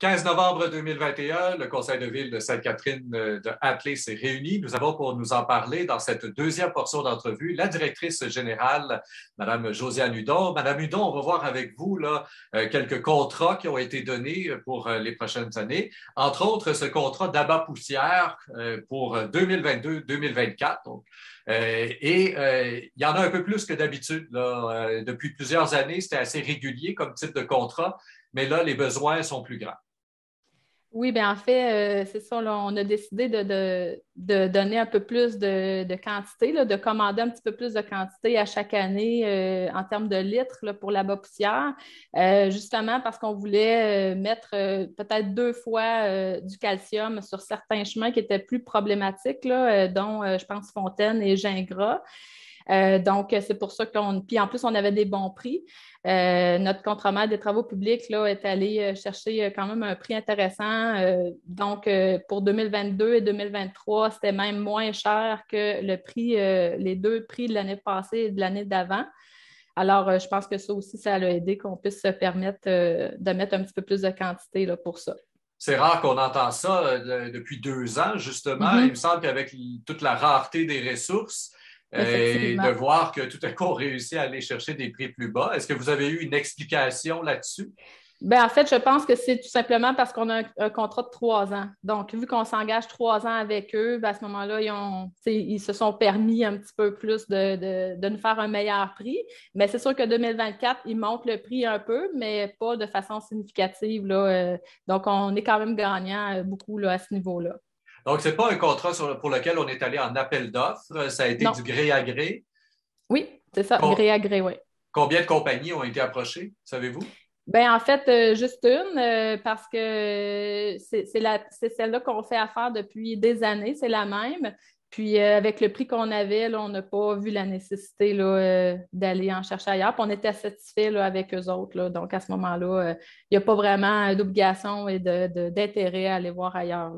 15 novembre 2021, le Conseil de ville de Sainte-Catherine euh, de Hatley s'est réuni. Nous avons pour nous en parler dans cette deuxième portion d'entrevue la directrice générale, Madame Josiane Hudon. Madame Hudon, on va voir avec vous là, euh, quelques contrats qui ont été donnés pour euh, les prochaines années. Entre autres, ce contrat d'abat poussière pour 2022-2024. et il y en a un peu plus que d'habitude. depuis plusieurs années, c'était assez régulier comme type de contrat, mais là, les besoins sont plus grands. Oui, bien en fait, euh, c'est ça, on a décidé de, donner un peu plus de, quantité, de commander un petit peu plus de quantité à chaque année euh, en termes de litres pour la bas poussière, euh, justement parce qu'on voulait mettre peut-être deux fois du calcium sur certains chemins qui étaient plus problématiques, dont je pense Fontaine et Gingras. Euh, donc, c'est pour ça qu'on. Puis en plus, on avait des bons prix. Euh, notre notre contremaître des travaux publics là, est allé euh, chercher quand même un prix intéressant. donc, pour 2022 et 2023, c'était même moins cher que le prix, les deux prix de l'année passée et de l'année d'avant. Alors, je pense que ça aussi, ça a aidé qu'on puisse se permettre de mettre un petit peu plus de quantité pour ça. C'est rare qu'on entend ça depuis deux ans, justement. Mm-hmm. Il me semble qu'avec toute la rareté des ressources, et de voir que tout à coup, on réussit à aller chercher des prix plus bas. Est-ce que vous avez eu une explication là-dessus? Bien, en fait, je pense que c'est tout simplement parce qu'on a un, contrat de trois ans. Donc, vu qu'on s'engage trois ans avec eux, ben, à ce moment-là, ils, se sont permis un petit peu plus de, nous faire un meilleur prix. Mais c'est sûr que 2024, ils montent le prix un peu, mais pas de façon significative. Euh, donc, on est quand même gagnant euh, beaucoup à ce niveau-là. Donc, ce n'est pas un contrat pour lequel on est allé en appel d'offres. Euh, ça a été du gré à gré. Oui, c'est ça, gré à gré, oui. Combien de compagnies ont été approchées, savez-vous? Ben en fait, euh, juste une, euh, parce que c'est celle-là qu'on fait affaire depuis des années, c'est la même. Puis euh, avec le prix qu'on avait, là, on n'a pas vu la nécessité euh, d'aller en chercher ailleurs. Puis on était satisfait avec eux autres. Donc à ce moment-là, euh, il n'y a pas vraiment d'obligation et d'intérêt à aller voir ailleurs.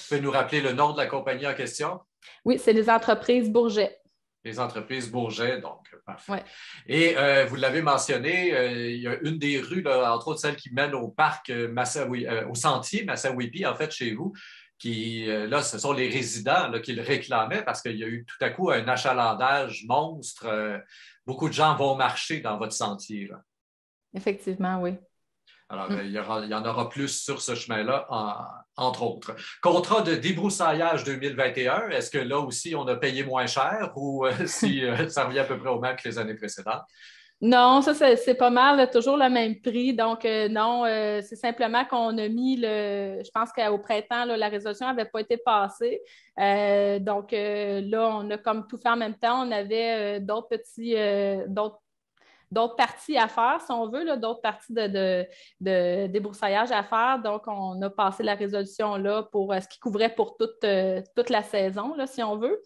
Tu peux nous rappeler le nom de la compagnie en question? Oui, c'est les entreprises Bourget. Les entreprises Bourget, donc, parfait. Ouais. Et vous l'avez mentionné, il y a une des rues, entre autres celle qui mène au parc Massawi, au sentier Massawipi, en fait, chez vous qui, euh, là, ce sont les résidents qui le réclamaient parce qu'il y a eu tout à coup un achalandage monstre. Euh, beaucoup de gens vont marcher dans votre sentier. Effectivement, oui. Alors, mm. euh, il, y en aura plus sur ce chemin-là, entre autres. Contrat de débroussaillage 2021, est-ce que là aussi, on a payé moins cher ou si ça revient à peu près au même que les années précédentes? Non, ça, c'est pas mal, toujours le même prix. Donc, euh, non, euh, c'est simplement qu'on a mis le. Je pense qu'au printemps, la résolution n'avait pas été passée. Euh, donc, là, on a comme tout fait en même temps. On avait d'autres petits. d'autres d'autres parties à faire, si on veut, d'autres parties de, de, débroussaillage à faire. Donc, on a passé la résolution là pour ce qui couvrait pour toute, toute la saison, si on veut.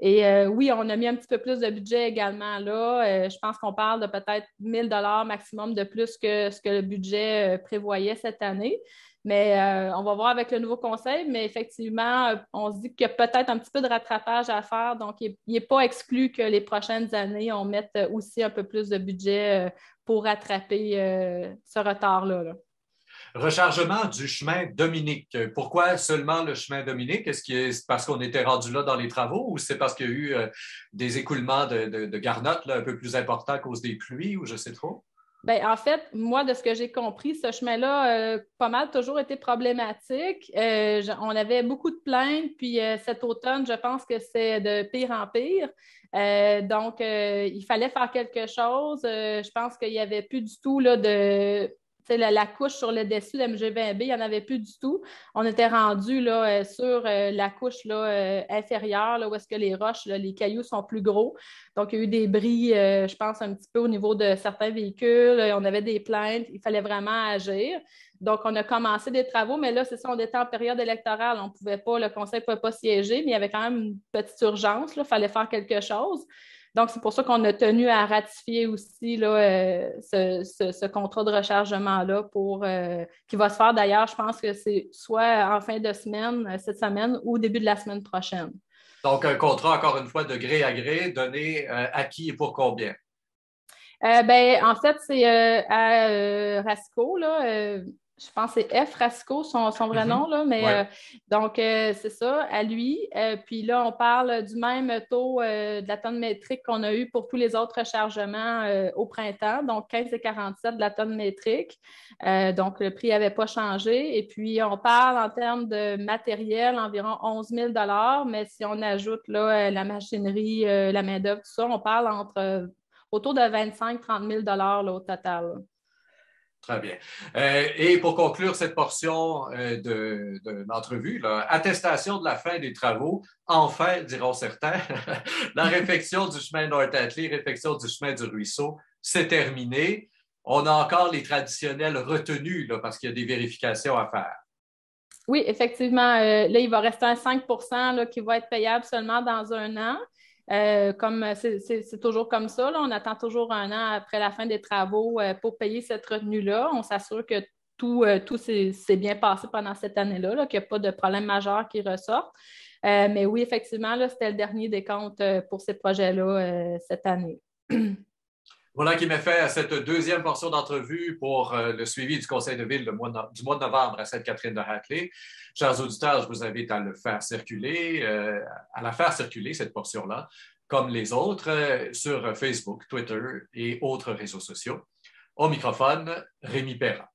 Et euh, oui, on a mis un petit peu plus de budget également là. Euh, je pense qu'on parle de peut-être 1000 dollars maximum de plus que ce que le budget euh, prévoyait cette année. Mais on va voir avec le nouveau conseil. Mais effectivement, on se dit qu'il y a peut-être un petit peu de rattrapage à faire. Donc, il n'est pas exclu que les prochaines années, on mette aussi un peu plus de budget pour rattraper ce retard-là. là Rechargement du chemin Dominique. Pourquoi seulement le chemin Dominique? Est-ce que parce qu'on était rendu là dans les travaux ou c'est parce qu'il y a eu euh, des écoulements de, de, garnottes un peu plus importants à cause des pluies ou je sais trop? Bien, en fait, moi, de ce que j'ai compris, ce chemin-là, euh, pas mal, toujours été problématique. Euh, on avait beaucoup de plaintes, puis cet automne, je pense que c'est de pire en pire. donc, il fallait faire quelque chose. je pense qu'il n'y avait plus du tout là, de la, couche sur le dessus de MG20B, il n'y en avait plus du tout. On était rendu euh, sur euh, la couche euh, inférieure, où est-ce que les roches, les cailloux sont plus gros. Donc, il y a eu des bris, je pense, un petit peu au niveau de certains véhicules. On avait des plaintes. Il fallait vraiment agir. Donc, on a commencé des travaux, mais là, c'est ça, on était en période électorale. On pouvait pas, le conseil ne pouvait pas siéger, mais il y avait quand même une petite urgence. Il fallait faire quelque chose. Donc, c'est pour ça qu'on a tenu à ratifier aussi euh, ce, contrat de rechargement-là pour euh, qui va se faire d'ailleurs, je pense que c'est soit en fin de semaine, euh, cette semaine, ou début de la semaine prochaine. Donc, un contrat, encore une fois, de gré à gré, donné à qui et pour combien? ben, en fait, c'est à Rasco, là, je pense que c'est F. Rasco, son, vrai mhm. nom, là, mais euh, donc euh, c'est ça, à lui. Euh, puis là, on parle du même taux de la tonne métrique qu'on a eu pour tous les autres chargements au printemps, donc 15,47 de la tonne métrique. donc le prix n'avait pas changé. Et puis on parle en termes de matériel, environ 11 000 mais si on ajoute là, la machinerie, la main-d'œuvre, tout ça, on parle entre autour de 25-30 000 au total. Très bien. Euh, et pour conclure cette portion euh, de, attestation de la fin des travaux, enfin, diront certains, la réfection du chemin North-Atlee, réfection du chemin du ruisseau, c'est terminé. On a encore les traditionnels retenus parce qu'il y a des vérifications à faire. Oui, effectivement. Euh, là, il va rester un 5 là, qui va être payable seulement dans un an. Euh, comme euh, c'est toujours comme ça, on attend toujours un an après la fin des travaux euh, pour payer cette retenue-là. On s'assure que tout, tout s'est bien passé pendant cette année-là, -là, qu'il n'y a pas de problème majeur qui ressort. mais oui, effectivement, c'était le dernier décompte pour ces projets-là cette année. Voilà qui m'est fait à euh, cette deuxième portion d'entrevue pour euh, le suivi du Conseil de ville du mois de novembre à Sainte-Catherine-de-Hatley. Chers auditeurs, je vous invite à le faire circuler, euh, à la faire circuler, cette portion-là, comme les autres, sur Facebook, Twitter et autres réseaux sociaux. Au microphone, Rémi Perra.